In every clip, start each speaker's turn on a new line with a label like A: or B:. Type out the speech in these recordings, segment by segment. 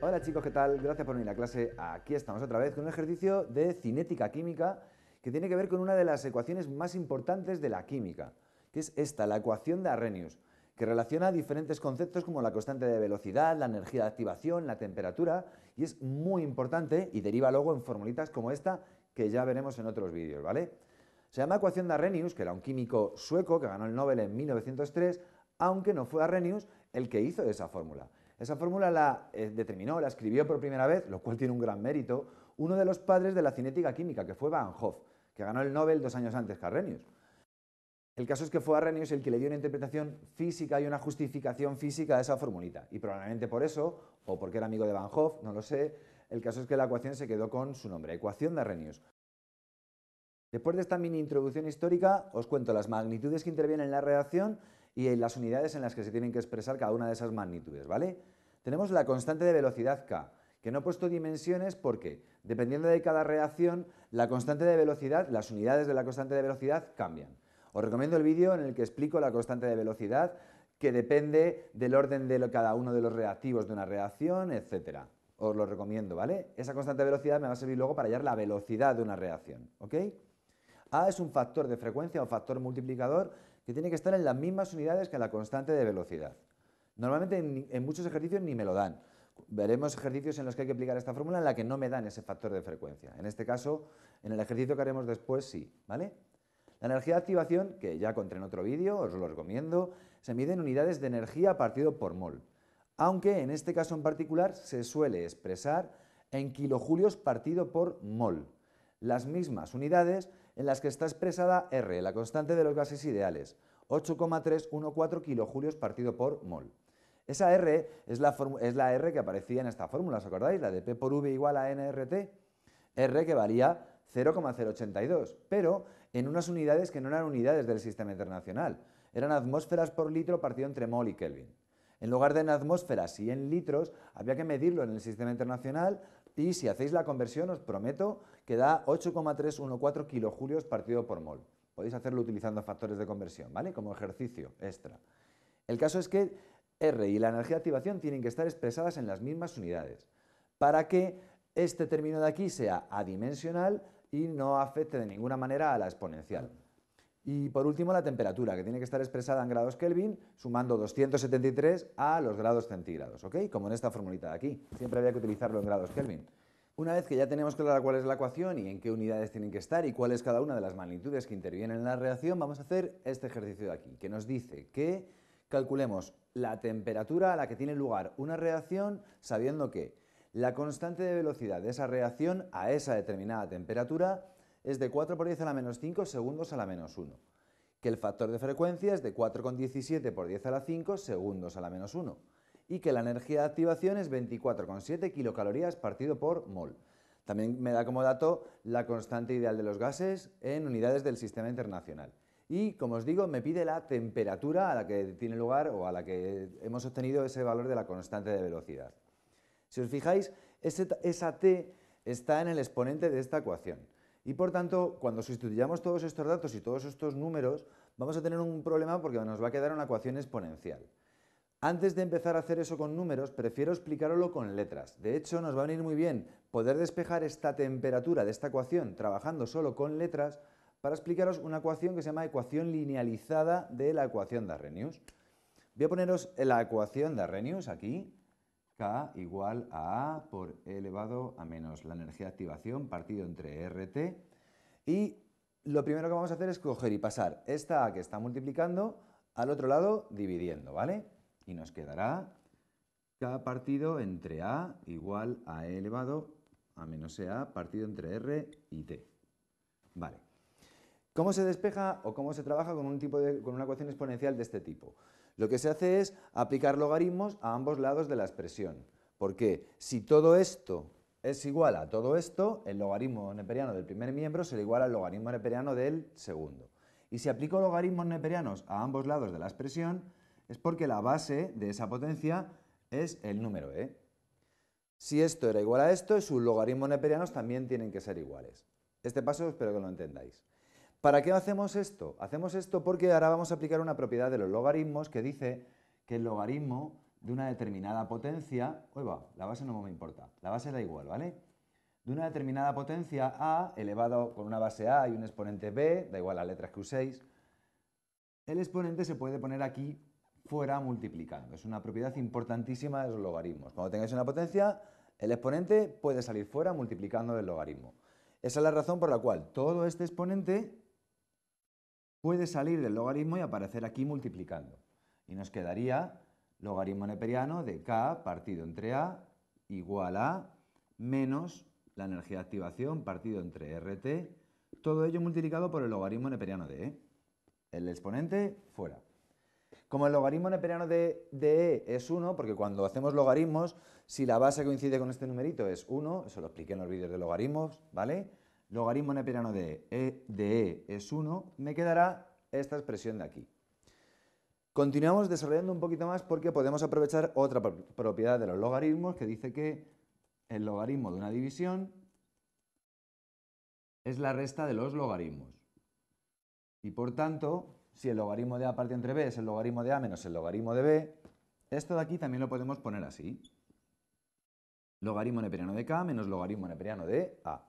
A: Hola chicos, ¿qué tal? Gracias por venir a clase. Aquí estamos otra vez con un ejercicio de cinética química que tiene que ver con una de las ecuaciones más importantes de la química, que es esta, la ecuación de Arrhenius, que relaciona diferentes conceptos como la constante de velocidad, la energía de activación, la temperatura, y es muy importante y deriva luego en formulitas como esta que ya veremos en otros vídeos, ¿vale? Se llama ecuación de Arrhenius, que era un químico sueco que ganó el Nobel en 1903, aunque no fue Arrhenius el que hizo esa fórmula. Esa fórmula la eh, determinó, la escribió por primera vez, lo cual tiene un gran mérito, uno de los padres de la cinética química, que fue Van Hoff, que ganó el Nobel dos años antes que Arrhenius. El caso es que fue Arrhenius el que le dio una interpretación física y una justificación física a esa formulita. Y probablemente por eso, o porque era amigo de Van Hoff, no lo sé, el caso es que la ecuación se quedó con su nombre, ecuación de Arrhenius. Después de esta mini introducción histórica, os cuento las magnitudes que intervienen en la reacción y las unidades en las que se tienen que expresar cada una de esas magnitudes, ¿vale? Tenemos la constante de velocidad K, que no he puesto dimensiones porque, dependiendo de cada reacción, la constante de velocidad, las unidades de la constante de velocidad cambian. Os recomiendo el vídeo en el que explico la constante de velocidad, que depende del orden de cada uno de los reactivos de una reacción, etc. Os lo recomiendo, ¿vale? Esa constante de velocidad me va a servir luego para hallar la velocidad de una reacción, ¿ok? A es un factor de frecuencia o factor multiplicador que tiene que estar en las mismas unidades que la constante de velocidad. Normalmente en, muchos ejercicios ni me lo dan. Veremos ejercicios en los que hay que aplicar esta fórmula en la que no me dan ese factor de frecuencia. En este caso, en el ejercicio que haremos después, sí. ¿vale? La energía de activación, que ya conté en otro vídeo, os lo recomiendo, se mide en unidades de energía partido por mol, aunque en este caso en particular se suele expresar en kilojulios partido por mol las mismas unidades en las que está expresada R, la constante de los gases ideales, 8,314 kilojulios partido por mol. Esa R es la, R que aparecía en esta fórmula, ¿os acordáis? La de P por V igual a NRT. R que valía 0,082, pero en unas unidades que no eran unidades del sistema internacional, eran atmósferas por litro partido entre mol y Kelvin. En lugar de en atmósferas y en litros, había que medirlo en el sistema internacional y si hacéis la conversión, os prometo que da 8,314 kilojulios partido por mol. Podéis hacerlo utilizando factores de conversión, ¿vale? Como ejercicio extra. El caso es que R y la energía de activación tienen que estar expresadas en las mismas unidades para que este término de aquí sea adimensional y no afecte de ninguna manera a la exponencial. Y por último, la temperatura, que tiene que estar expresada en grados Kelvin, sumando 273 a los grados centígrados, ¿ok? Como en esta formulita de aquí. Siempre había que utilizarlo en grados Kelvin. Una vez que ya tenemos clara cuál es la ecuación y en qué unidades tienen que estar y cuál es cada una de las magnitudes que intervienen en la reacción, vamos a hacer este ejercicio de aquí, que nos dice que calculemos la temperatura a la que tiene lugar una reacción sabiendo que la constante de velocidad de esa reacción a esa determinada temperatura es de 4 por 10 a la menos 5 segundos a la menos 1. Que el factor de frecuencia es de 4,17 por 10 a la 5 segundos a la menos 1. Y que la energía de activación es 24,7 kilocalorías partido por mol. También me da como dato la constante ideal de los gases en unidades del sistema internacional. Y, como os digo, me pide la temperatura a la que tiene lugar o a la que hemos obtenido ese valor de la constante de velocidad. Si os fijáis, esa T está en el exponente de esta ecuación. Y por tanto, cuando sustituyamos todos estos datos y todos estos números, vamos a tener un problema porque nos va a quedar una ecuación exponencial. Antes de empezar a hacer eso con números, prefiero explicarlo con letras. De hecho, nos va a venir muy bien poder despejar esta temperatura de esta ecuación trabajando solo con letras para explicaros una ecuación que se llama ecuación linealizada de la ecuación de Arrhenius. Voy a poneros la ecuación de Arrhenius aquí, K igual a A por E elevado a menos la energía de activación partido entre RT. Y lo primero que vamos a hacer es coger y pasar esta A que está multiplicando al otro lado dividiendo, ¿vale? Y nos quedará K partido entre A igual a E elevado a menos e a partido entre R y T. Vale. ¿Cómo se despeja o cómo se trabaja con, un tipo de, con una ecuación exponencial de este tipo? Lo que se hace es aplicar logaritmos a ambos lados de la expresión. Porque si todo esto es igual a todo esto, el logaritmo neperiano del primer miembro será igual al logaritmo neperiano del segundo. Y si aplico logaritmos neperianos a ambos lados de la expresión, es porque la base de esa potencia es el número e. Si esto era igual a esto, sus logaritmos neperianos también tienen que ser iguales. Este paso espero que lo entendáis. ¿Para qué hacemos esto? Hacemos esto porque ahora vamos a aplicar una propiedad de los logaritmos que dice que el logaritmo de una determinada potencia, uy va, la base no me importa, la base da igual, ¿vale? De una determinada potencia a elevado con una base a y un exponente b, da igual las letras que uséis, el exponente se puede poner aquí fuera multiplicando. Es una propiedad importantísima de los logaritmos. Cuando tengáis una potencia, el exponente puede salir fuera multiplicando el logaritmo. Esa es la razón por la cual todo este exponente puede salir del logaritmo y aparecer aquí multiplicando. Y nos quedaría logaritmo neperiano de K partido entre A igual a menos la energía de activación partido entre RT, todo ello multiplicado por el logaritmo neperiano de E. El exponente fuera. Como el logaritmo neperiano de, E es 1, porque cuando hacemos logaritmos, si la base coincide con este numerito es 1, eso lo expliqué en los vídeos de logaritmos, ¿vale? logaritmo neperiano de e, de e es 1, me quedará esta expresión de aquí. Continuamos desarrollando un poquito más porque podemos aprovechar otra propiedad de los logaritmos que dice que el logaritmo de una división es la resta de los logaritmos. Y por tanto, si el logaritmo de a parte entre b es el logaritmo de a menos el logaritmo de b, esto de aquí también lo podemos poner así. Logaritmo neperiano de k menos logaritmo neperiano de a.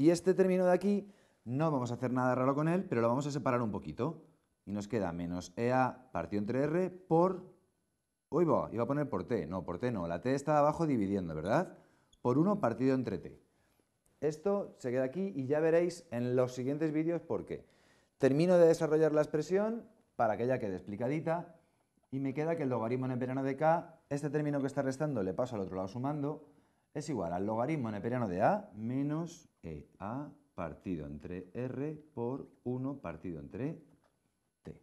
A: Y este término de aquí no vamos a hacer nada raro con él, pero lo vamos a separar un poquito. Y nos queda menos EA partido entre R por... Uy, va, iba a poner por T. No, por T no. La T está abajo dividiendo, ¿verdad? Por 1 partido entre T. Esto se queda aquí y ya veréis en los siguientes vídeos por qué. Termino de desarrollar la expresión para que ya quede explicadita y me queda que el logaritmo en verano de k, este término que está restando le paso al otro lado sumando es igual al logaritmo neperiano de A menos eh, a partido entre R por 1 partido entre T.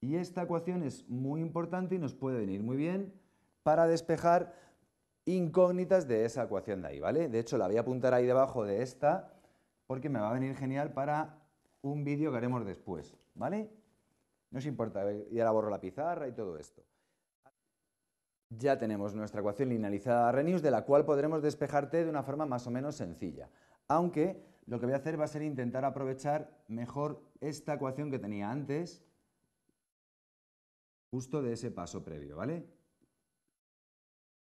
A: Y esta ecuación es muy importante y nos puede venir muy bien para despejar incógnitas de esa ecuación de ahí, ¿vale? De hecho, la voy a apuntar ahí debajo de esta porque me va a venir genial para un vídeo que haremos después, ¿vale? No os importa, eh, ya la borro la pizarra y todo esto. Ya tenemos nuestra ecuación linealizada de Arrhenius, de la cual podremos despejarte de una forma más o menos sencilla. Aunque lo que voy a hacer va a ser intentar aprovechar mejor esta ecuación que tenía antes, justo de ese paso previo, ¿vale?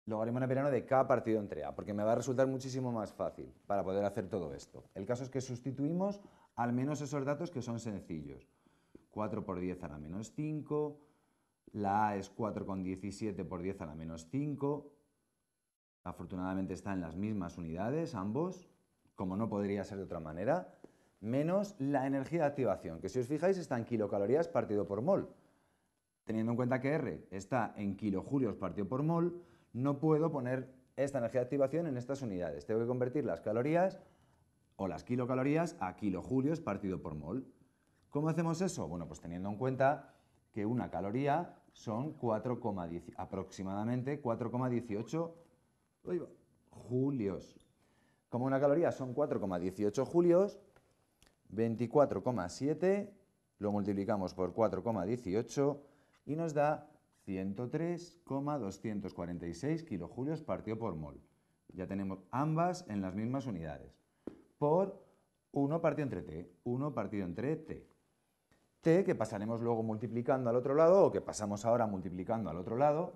A: el verano de k partido entre a, porque me va a resultar muchísimo más fácil para poder hacer todo esto. El caso es que sustituimos al menos esos datos que son sencillos. 4 por 10 a la menos 5, la A es 4,17 por 10 a la menos 5. Afortunadamente está en las mismas unidades ambos, como no podría ser de otra manera, menos la energía de activación, que si os fijáis está en kilocalorías partido por mol. Teniendo en cuenta que R está en kilojulios partido por mol, no puedo poner esta energía de activación en estas unidades. Tengo que convertir las calorías o las kilocalorías a kilojulios partido por mol. ¿Cómo hacemos eso? Bueno, pues teniendo en cuenta que una caloría son aproximadamente 4,18 julios. Como una caloría son 4,18 julios, 24,7 lo multiplicamos por 4,18 y nos da 103,246 kilojulios partido por mol. Ya tenemos ambas en las mismas unidades. Por 1 partido entre t, 1 partido entre t. Este, que pasaremos luego multiplicando al otro lado o que pasamos ahora multiplicando al otro lado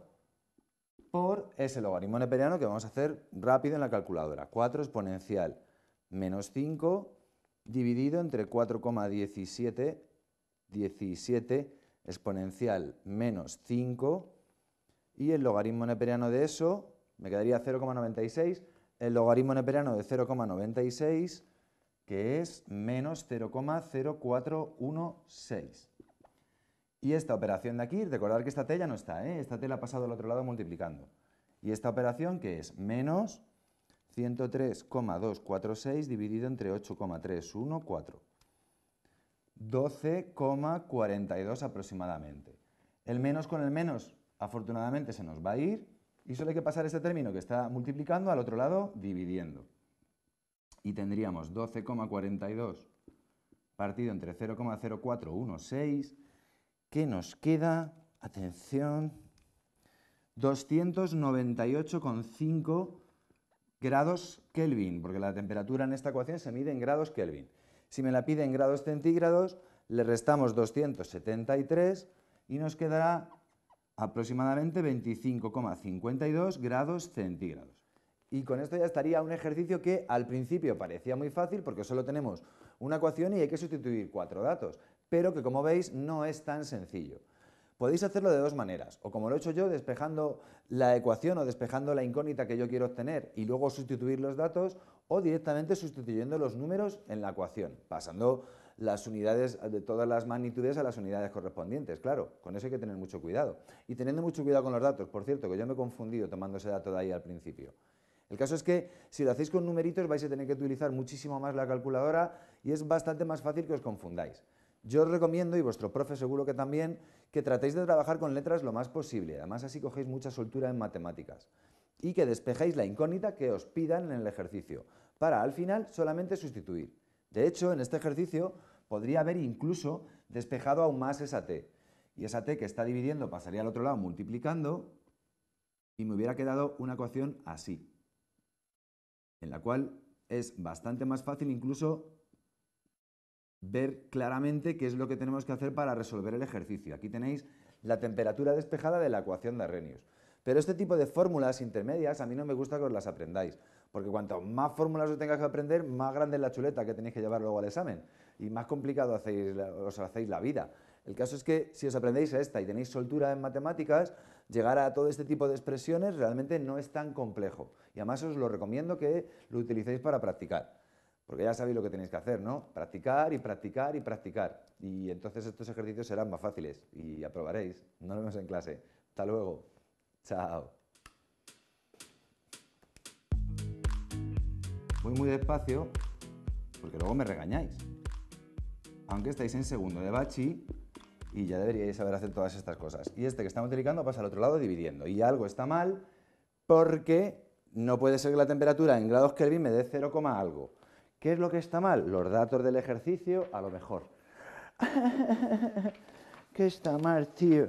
A: por ese logaritmo neperiano que vamos a hacer rápido en la calculadora. 4 exponencial menos 5 dividido entre 4,17 17 exponencial menos 5 y el logaritmo neperiano de eso me quedaría 0,96, el logaritmo neperiano de 0,96 que es menos 0,0416. Y esta operación de aquí, recordad que esta T ya no está, ¿eh? esta T la ha pasado al otro lado multiplicando. Y esta operación que es menos 103,246 dividido entre 8,314. 12,42 aproximadamente. El menos con el menos, afortunadamente, se nos va a ir y solo hay que pasar este término que está multiplicando al otro lado dividiendo y tendríamos 12,42 partido entre 0,0416, que nos queda, atención, 298,5 grados Kelvin, porque la temperatura en esta ecuación se mide en grados Kelvin. Si me la pide en grados centígrados, le restamos 273 y nos quedará aproximadamente 25,52 grados centígrados. Y con esto ya estaría un ejercicio que al principio parecía muy fácil porque solo tenemos una ecuación y hay que sustituir cuatro datos, pero que como veis no es tan sencillo. Podéis hacerlo de dos maneras, o como lo he hecho yo, despejando la ecuación o despejando la incógnita que yo quiero obtener y luego sustituir los datos, o directamente sustituyendo los números en la ecuación, pasando las unidades de todas las magnitudes a las unidades correspondientes. Claro, con eso hay que tener mucho cuidado. Y teniendo mucho cuidado con los datos, por cierto, que yo me he confundido tomando ese dato de ahí al principio. El caso es que si lo hacéis con numeritos vais a tener que utilizar muchísimo más la calculadora y es bastante más fácil que os confundáis. Yo os recomiendo, y vuestro profe seguro que también, que tratéis de trabajar con letras lo más posible, además así cogéis mucha soltura en matemáticas, y que despejéis la incógnita que os pidan en el ejercicio, para al final solamente sustituir. De hecho, en este ejercicio podría haber incluso despejado aún más esa t, y esa t que está dividiendo pasaría al otro lado multiplicando, y me hubiera quedado una ecuación así en la cual es bastante más fácil incluso ver claramente qué es lo que tenemos que hacer para resolver el ejercicio. Aquí tenéis la temperatura despejada de la ecuación de Arrhenius. Pero este tipo de fórmulas intermedias a mí no me gusta que os las aprendáis, porque cuanto más fórmulas os tengáis que aprender, más grande es la chuleta que tenéis que llevar luego al examen y más complicado os hacéis la vida. El caso es que si os aprendéis esta y tenéis soltura en matemáticas, llegar a todo este tipo de expresiones realmente no es tan complejo. Y además os lo recomiendo que lo utilicéis para practicar. Porque ya sabéis lo que tenéis que hacer, ¿no? Practicar y practicar y practicar. Y entonces estos ejercicios serán más fáciles y aprobaréis. Nos vemos en clase. Hasta luego. Chao. Voy muy despacio porque luego me regañáis. Aunque estáis en segundo de bachi, y ya deberíais saber hacer todas estas cosas. Y este que estamos multiplicando pasa al otro lado dividiendo. Y algo está mal porque no puede ser que la temperatura en grados Kelvin me dé 0, algo. ¿Qué es lo que está mal? Los datos del ejercicio, a lo mejor. ¿Qué está mal, tío?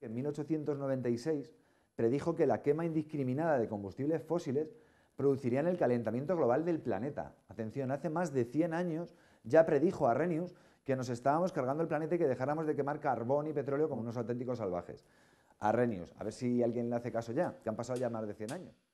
A: En 1896 predijo que la quema indiscriminada de combustibles fósiles producirían el calentamiento global del planeta. Atención, hace más de 100 años ya predijo Arrhenius que nos estábamos cargando el planeta y que dejáramos de quemar carbón y petróleo como unos auténticos salvajes. Arrhenius, a ver si alguien le hace caso ya, que han pasado ya más de 100 años.